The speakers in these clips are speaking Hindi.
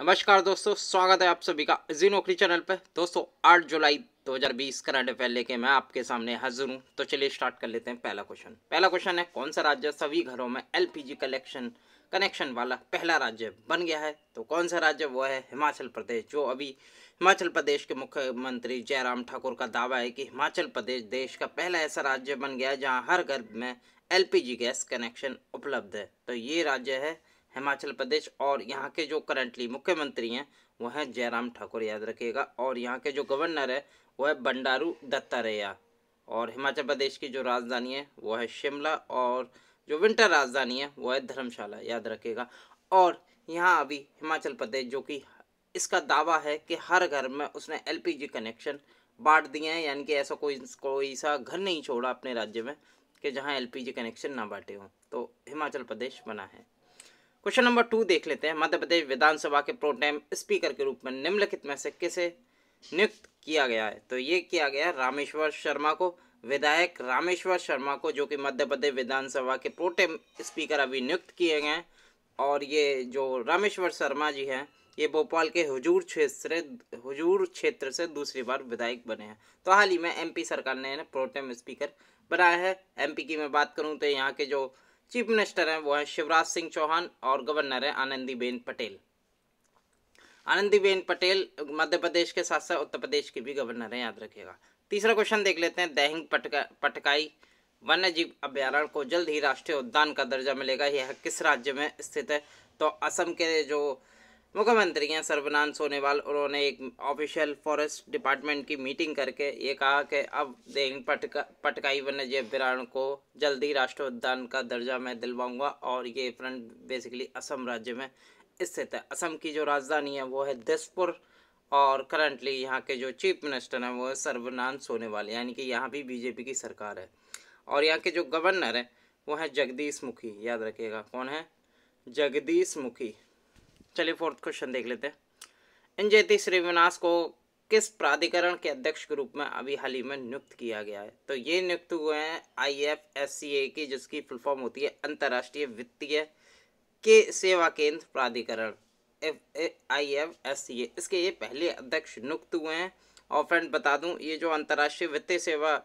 नमस्कार दोस्तों स्वागत है आप सभी का जी नौकरी चैनल पर दोस्तों 8 जुलाई 2020 करंट अफेयर लेके मैं आपके सामने हाजिर हूँ तो चलिए स्टार्ट कर लेते हैं पहला क्वेश्चन पहला क्वेश्चन है कौन सा राज्य सभी घरों में एलपीजी कलेक्शन कनेक्शन वाला पहला राज्य बन गया है तो कौन सा राज्य वो है हिमाचल प्रदेश जो अभी हिमाचल प्रदेश के मुख्यमंत्री जयराम ठाकुर का दावा है कि हिमाचल प्रदेश देश का पहला ऐसा राज्य बन गया है जहाँ हर घर में एल गैस कनेक्शन उपलब्ध है तो ये राज्य है हिमाचल प्रदेश और यहाँ के जो करंटली मुख्यमंत्री हैं वह हैं जयराम ठाकुर याद रखिएगा और यहाँ के जो गवर्नर है वह है बंडारू दत्तारेया और हिमाचल प्रदेश की जो राजधानी है वह है शिमला और जो विंटर राजधानी है वह है धर्मशाला याद रखिएगा और यहाँ अभी हिमाचल प्रदेश जो कि इसका दावा है कि हर घर में उसने एल कनेक्शन बांट दिए हैं यानी कि ऐसा कोई कोई सा घर नहीं छोड़ा अपने राज्य में कि जहाँ एल कनेक्शन ना बांटे हों तो हिमाचल प्रदेश बना है क्वेश्चन नंबर टू देख लेते हैं मध्य प्रदेश विधानसभा के प्रोटेम स्पीकर के रूप में निम्नलिखित में से किसे नियुक्त किया गया है तो ये किया गया रामेश्वर शर्मा को विधायक रामेश्वर शर्मा को जो कि मध्य प्रदेश विधानसभा के प्रोटेम स्पीकर अभी नियुक्त किए गए हैं और ये जो रामेश्वर शर्मा जी हैं ये भोपाल के हुजूर क्षेत्र हुजूर क्षेत्र से दूसरी बार विधायक बने हैं तो हाल ही में एमपी सरकार ने इन्हें प्रोटेम स्पीकर बनाया है एमपी की मैं बात करूं तो यहाँ के जो चीफ मिनिस्टर हैं वो हैं शिवराज सिंह चौहान और गवर्नर हैं आनंदीबेन पटेल आनंदीबेन पटेल मध्य प्रदेश के साथ साथ उत्तर प्रदेश के भी गवर्नर हैं याद रखिएगा तीसरा क्वेश्चन देख लेते हैं दैहिंग पटका पटकाई वन्य जीव अभ्यारण्य को जल्द ही राष्ट्रीय उद्यान का दर्जा मिलेगा यह किस राज्य में स्थित है तो असम के जो मुख्यमंत्री हैं सर्वनान सोनेवाल उन्होंने एक ऑफिशियल फॉरेस्ट डिपार्टमेंट की मीटिंग करके ये कहा कि अब देंग पटका पटकाई वन्य जीव अभ्यारण्य को जल्द ही राष्ट्रीय उद्यान का दर्जा मैं दिलवाऊंगा और ये फ्रंट बेसिकली असम राज्य में स्थित है असम की जो राजधानी है वो है दिसपुर और करंटली यहाँ के जो चीफ मिनिस्टर हैं वो है सर्वनान सोनेवाल यानी कि यहाँ भी बीजेपी की सरकार है और यहाँ के जो गवर्नर हैं वो हैं जगदीश मुखी याद रखिएगा कौन है जगदीश मुखी चलिए फोर्थ क्वेश्चन देख लेते हैं इंजेती श्रीविनाश को किस प्राधिकरण के अध्यक्ष के रूप में अभी हाल ही में नियुक्त किया गया है तो ये नियुक्त हुए हैं आई एफ एस सी ए की जिसकी फुलफॉर्म होती है अंतर्राष्ट्रीय वित्तीय के सेवा केंद्र प्राधिकरण आई एफ एस सी ए इसके ये पहले अध्यक्ष नियुक्त हुए हैं और फ्रेंड बता दूं ये जो अंतर्राष्ट्रीय वित्तीय सेवा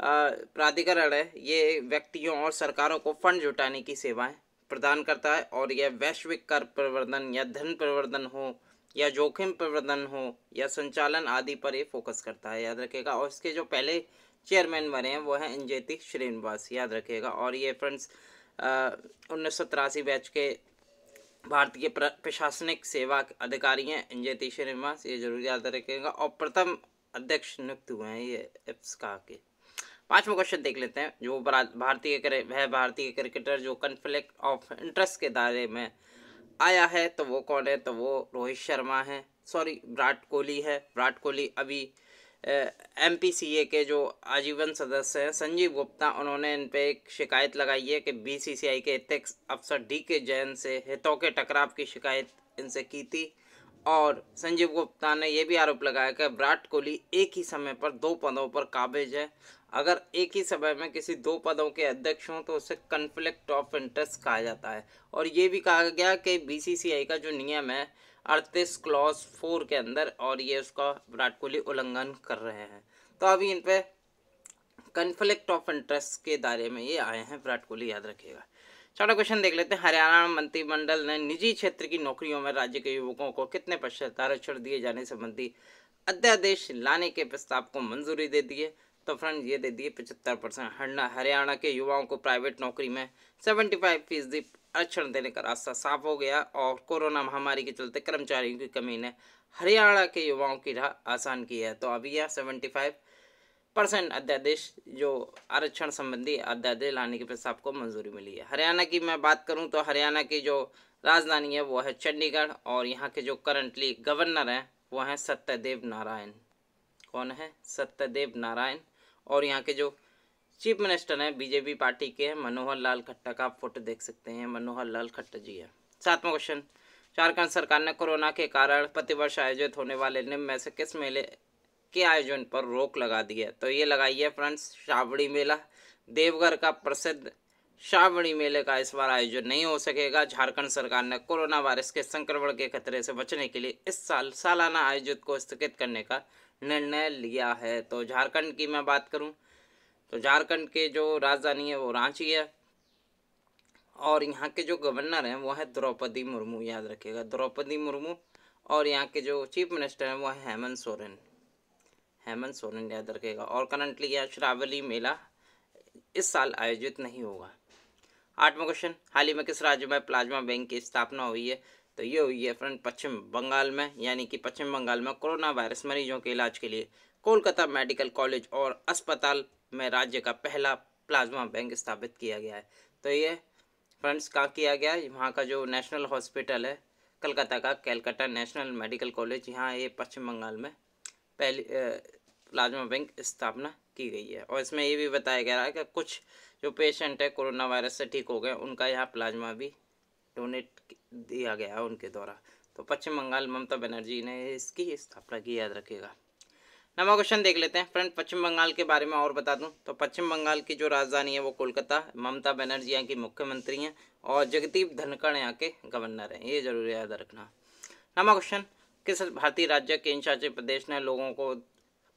प्राधिकरण है ये व्यक्तियों और सरकारों को फंड जुटाने की सेवाएँ प्रदान करता है और यह वैश्विक कर प्रवर्धन या धन प्रवर्धन हो या जोखिम प्रवर्धन हो या संचालन आदि पर ये फोकस करता है याद रखेगा और इसके जो पहले चेयरमैन बने हैं वो हैं इंजेती श्रीनिवास याद रखेगा और ये फ्रेंड्स उन्नीस सौ तिरासी बैच के भारतीय प्रशासनिक सेवा अधिकारी हैं इंजेती श्रीनिवास ये जरूर याद रखेगा और प्रथम अध्यक्ष नियुक्त हुए हैं ये एप्स का के पांचवा क्वेश्चन देख लेते हैं जो भारतीय वह भारतीय क्रिकेटर जो कन्फ्लिक्ट ऑफ इंटरेस्ट के दायरे में आया है तो वो कौन है तो वो रोहित शर्मा है सॉरी विराट कोहली है विराट कोहली अभी एम पी सी ए के जो आजीवन सदस्य हैं संजीव गुप्ता उन्होंने इन पर एक शिकायत लगाई है कि बी सी सी आई के अध्यक्ष अफसर डी के जैन से हितों के टकराव की शिकायत इनसे की थी और संजीव गुप्ता ने यह भी आरोप लगाया कि विराट कोहली एक ही समय पर दो पदों पर काबिज है अगर एक ही समय में किसी दो पदों के अध्यक्ष हों तो उसे कन्फ्लिक्ट ऑफ इंटरेस्ट कहा जाता है और ये भी कहा गया कि बीसीसीआई का जो नियम है अड़तीस क्लॉज फोर के अंदर और ये उसका विराट कोहली उल्लंघन कर रहे हैं तो अभी इन पर कन्फ्लिक्ट ऑफ इंटरेस्ट के दायरे में ये आए हैं विराट कोहली याद रखिएगा चौथा क्वेश्चन देख लेते हैं हरियाणा मंत्रिमंडल ने निजी क्षेत्र की नौकरियों में राज्य के युवकों को कितने प्रतिशत आरक्षण दिए जाने संबंधी अध्यादेश लाने के प्रस्ताव को मंजूरी दे दी है तो फ्रेंड ये दे दिए पचहत्तर परसेंट हरियाणा के युवाओं को प्राइवेट नौकरी में सेवेंटी फाइव फीसदी आरक्षण देने का रास्ता साफ हो गया और कोरोना महामारी के चलते कर्मचारियों की कमी ने हरियाणा के युवाओं की राह आसान की है तो अभी यह सेवेंटी फाइव परसेंट अध्यादेश जो आरक्षण संबंधी अध्यादेश लाने के प्रस्ताव को मंजूरी मिली है हरियाणा की मैं बात करूं तो हरियाणा की जो राजधानी है वो है चंडीगढ़ और यहाँ के जो करंटली गवर्नर हैं वो हैं सत्यदेव नारायण कौन है सत्यदेव नारायण और यहाँ के जो चीफ मिनिस्टर हैं बीजेपी पार्टी के हैं मनोहर लाल खट्टा का आप फोटो देख सकते हैं मनोहर लाल खट्टा जी है सातवां क्वेश्चन झारखंड सरकार ने कोरोना के कारण प्रतिवर्ष आयोजित होने वाले निम्न में से किस मेले के आयोजन पर रोक लगा दी है तो ये लगाइए फ्रेंड्स श्रावणी मेला देवघर का प्रसिद्ध श्रावणी मेले का इस बार आयोजन नहीं हो सकेगा झारखंड सरकार ने कोरोना वायरस के संक्रमण के खतरे से बचने के लिए इस साल सालाना आयोजित को स्थगित करने का निर्णय लिया है तो झारखंड की मैं बात करूं तो झारखंड के जो राजधानी है वो रांची है और यहाँ के जो गवर्नर हैं वो है द्रौपदी मुर्मू याद रखिएगा द्रौपदी मुर्मू और यहाँ के जो चीफ मिनिस्टर हैं वो है हेमंत सोरेन हेमंत सोरेन याद रखेगा और करंटली यह श्रावली मेला इस साल आयोजित नहीं होगा आठवां क्वेश्चन हाल ही में किस राज्य में प्लाज्मा बैंक की स्थापना हुई है तो ये हुई है फ्रेंड पश्चिम बंगाल में यानी कि पश्चिम बंगाल में कोरोना वायरस मरीजों के इलाज के लिए कोलकाता मेडिकल कॉलेज और अस्पताल में राज्य का पहला प्लाज्मा बैंक स्थापित किया गया है तो ये फ्रेंड्स कहाँ किया गया है वहाँ का जो नेशनल हॉस्पिटल है कलकत्ता का कैलकाटा नेशनल मेडिकल कॉलेज यहाँ ये पश्चिम बंगाल में पहली प्लाज्मा बैंक स्थापना की गई है और इसमें ये भी बताया गया है कि कुछ जो पेशेंट है कोरोना वायरस से ठीक हो गए उनका यहाँ प्लाज्मा भी डोनेट दिया गया है उनके द्वारा तो पश्चिम बंगाल ममता बनर्जी ने इसकी स्थापना की याद रखेगा नवा क्वेश्चन देख लेते हैं फ्रेंड पश्चिम बंगाल के बारे में और बता दूं तो पश्चिम बंगाल की जो राजधानी है वो कोलकाता ममता बनर्जी यहाँ की मुख्यमंत्री हैं और जगदीप धनखड़ यहाँ के गवर्नर हैं ये जरूर याद रखना नवा क्वेश्चन किस भारतीय राज्य केंद्र शासित प्रदेश ने लोगों को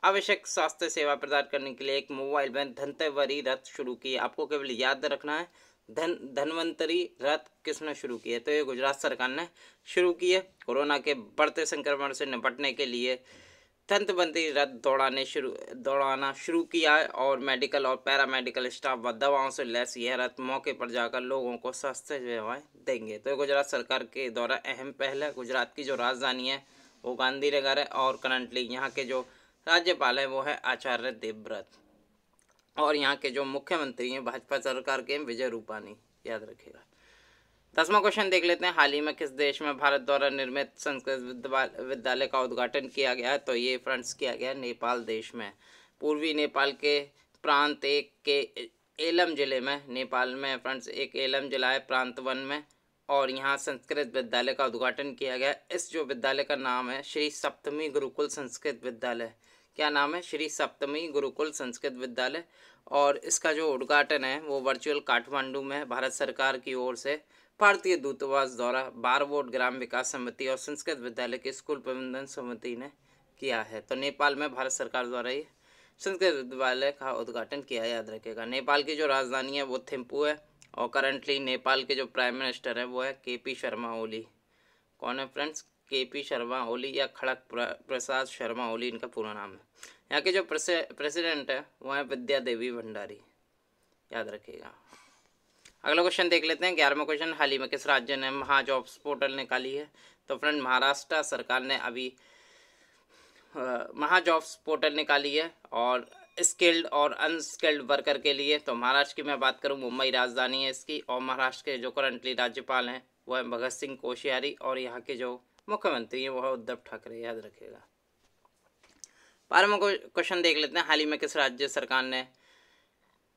आवश्यक स्वास्थ्य सेवा प्रदान करने के लिए एक मोबाइल वैन धनतेवरी रथ शुरू की आपको केवल याद रखना है धन धनवंतरी रथ किसने शुरू की है तो ये गुजरात सरकार ने शुरू की है कोरोना के बढ़ते संक्रमण से निपटने के लिए धनवंतरी रथ दौड़ाने शुरू दौड़ाना शुरू किया है और मेडिकल और पैरामेडिकल स्टाफ व दवाओं से लैस यह रथ मौके पर जाकर लोगों को स्वास्थ्य सेवाएँ देंगे तो ये गुजरात सरकार के द्वारा अहम पहल है गुजरात की जो राजधानी है वो गांधीनगर है और करंटली यहाँ के जो राज्यपाल है वो है आचार्य देवव्रत और यहाँ के जो मुख्यमंत्री हैं भाजपा सरकार के विजय रूपानी याद रखेगा दसवां क्वेश्चन देख लेते हैं हाल ही में किस देश में भारत द्वारा निर्मित संस्कृत विद्यालय का उद्घाटन किया गया है तो ये फ्रेंड्स किया गया नेपाल देश में पूर्वी नेपाल के प्रांत एक के एलम जिले में नेपाल में फ्रेंड्स एक एलम जिला है प्रांत वन में और यहाँ संस्कृत विद्यालय का उद्घाटन किया गया इस जो विद्यालय का नाम है श्री सप्तमी गुरुकुल संस्कृत विद्यालय क्या नाम है श्री सप्तमी गुरुकुल संस्कृत विद्यालय और इसका जो उद्घाटन है वो वर्चुअल काठमांडू में भारत सरकार की ओर से भारतीय दूतावास द्वारा बारवोट ग्राम विकास समिति और संस्कृत विद्यालय के स्कूल प्रबंधन समिति ने किया है तो नेपाल में भारत सरकार द्वारा ये संस्कृत विद्यालय का उद्घाटन किया याद रखेगा नेपाल की जो राजधानी है वो थिम्पू है और करंटली नेपाल के जो प्राइम मिनिस्टर हैं वो है के पी शर्मा ओली कौन है फ्रेंड्स के पी शर्मा ओली या खड़क प्रसाद शर्मा ओली इनका पूरा नाम है यहाँ के जो प्रेसिडेंट है वो है विद्या देवी भंडारी याद रखिएगा अगला क्वेश्चन देख लेते हैं ग्यारहवा क्वेश्चन हाल ही में किस राज्य ने महाजॉब्स पोर्टल निकाली है तो फ्रेंड महाराष्ट्र सरकार ने अभी महाजॉब्स पोर्टल निकाली है और स्किल्ड और अनस्किल्ड वर्कर के लिए तो महाराष्ट्र की मैं बात करूं मुंबई राजधानी है इसकी और महाराष्ट्र के जो करंटली राज्यपाल हैं वो है भगत सिंह कोश्यारी और यहाँ के जो मुख्यमंत्री हैं वो है उद्धव ठाकरे याद रखेगा में क्वेश्चन देख लेते हैं हाल ही में किस राज्य सरकार ने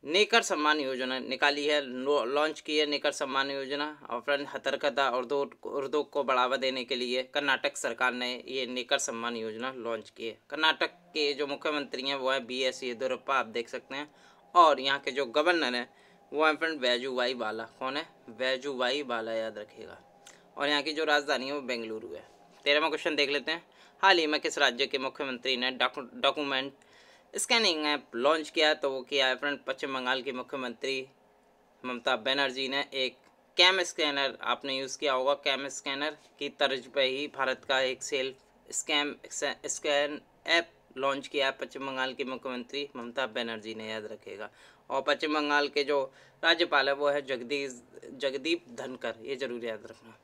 नेकर सम्मान योजना निकाली है लॉन्च की है नेकर सम्मान योजना अपराध हतरकता और उर्दू को बढ़ावा देने के लिए कर्नाटक सरकार ने ये नेकर सम्मान योजना लॉन्च की है कर्नाटक के जो मुख्यमंत्री हैं वो है बी एस येदुरप्पा आप देख सकते हैं और यहाँ के जो गवर्नर हैं वो है फ्रेंड वाई बाला कौन है वाई बाला याद रखेगा और यहाँ की जो राजधानी है वो बेंगलुरु है तेरहवा क्वेश्चन देख लेते हैं हाल ही में किस राज्य के मुख्यमंत्री ने डॉक्यूमेंट स्कैनिंग ऐप लॉन्च किया तो वो किया है फ्रेंड पश्चिम बंगाल की मुख्यमंत्री ममता बनर्जी ने एक कैम स्कैनर आपने यूज़ किया होगा कैम स्कैनर की तर्ज पर ही भारत का एक self scam scan app launch किया है पश्चिम बंगाल की मुख्यमंत्री ममता बनर्जी ने याद रखेगा और पश्चिम बंगाल के जो राज्यपाल है वो है जगदीश जगदीप धनकर ये जरूर याद रखना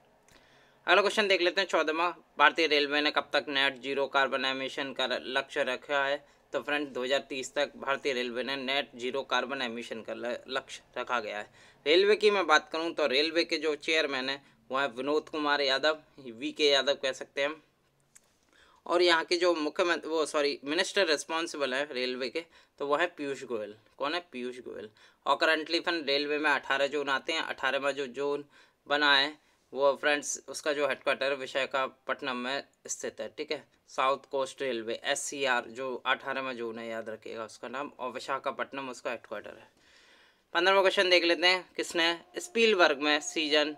अगला क्वेश्चन देख लेते हैं चौदहवा भारतीय रेलवे ने कब तक नेट जीरो कार्बन एमिशन का लक्ष्य रखा है तो फ्रेंड 2030 तक भारतीय रेलवे ने नेट जीरो कार्बन एमिशन का लक्ष्य रखा गया है रेलवे की मैं बात करूं तो रेलवे के जो चेयरमैन हैं वह विनोद कुमार यादव वी के यादव कह सकते हैं और यहाँ के जो मुख्यमंत्री वो सॉरी मिनिस्टर रिस्पॉन्सिबल हैं रेलवे के तो वह है पीयूष गोयल कौन है पीयूष गोयल और करंटली फन रेलवे में अठारह जोन आते हैं अठारहवा जो जोन बना है वो फ्रेंड्स उसका जो हेडक्वार्टर विशाखापट्टनम में स्थित है ठीक है साउथ कोस्ट रेलवे एस जो अठारह में जून है याद रखिएगा उसका नाम और विशाखापट्टनम उसका हेडक्वार्टर है पंद्रहवा क्वेश्चन देख लेते हैं किसने स्पीलबर्ग में season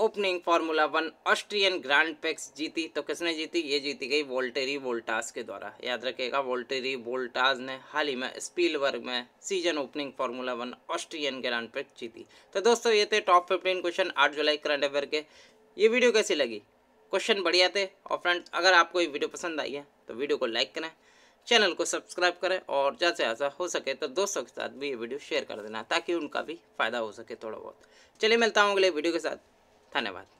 opening formula one Austrian Grand Prix जीती तो किसने जीती ये जीती गई वोल्टेरी वोल्टास के द्वारा याद रखेगा वोल्टेरी वोल्टास ने हाल ही में स्पील वर्ग में season opening formula one Austrian Grand Prix जीती तो दोस्तों ये थे टॉप फिफ्टीन क्वेश्चन आठ जुलाई करंट अफेयर के ये वीडियो कैसी लगी क्वेश्चन बढ़िया थे और फ्रेंड्स अगर आपको ये वीडियो पसंद आई है तो वीडियो को लाइक करें चैनल को सब्सक्राइब करें और जैसे ऐसा हो सके तो दोस्तों के साथ भी ये वीडियो शेयर कर देना ताकि उनका भी फ़ायदा हो सके थोड़ा बहुत चलिए मिलता हूँ अगले वीडियो के साथ ধন্যবাদ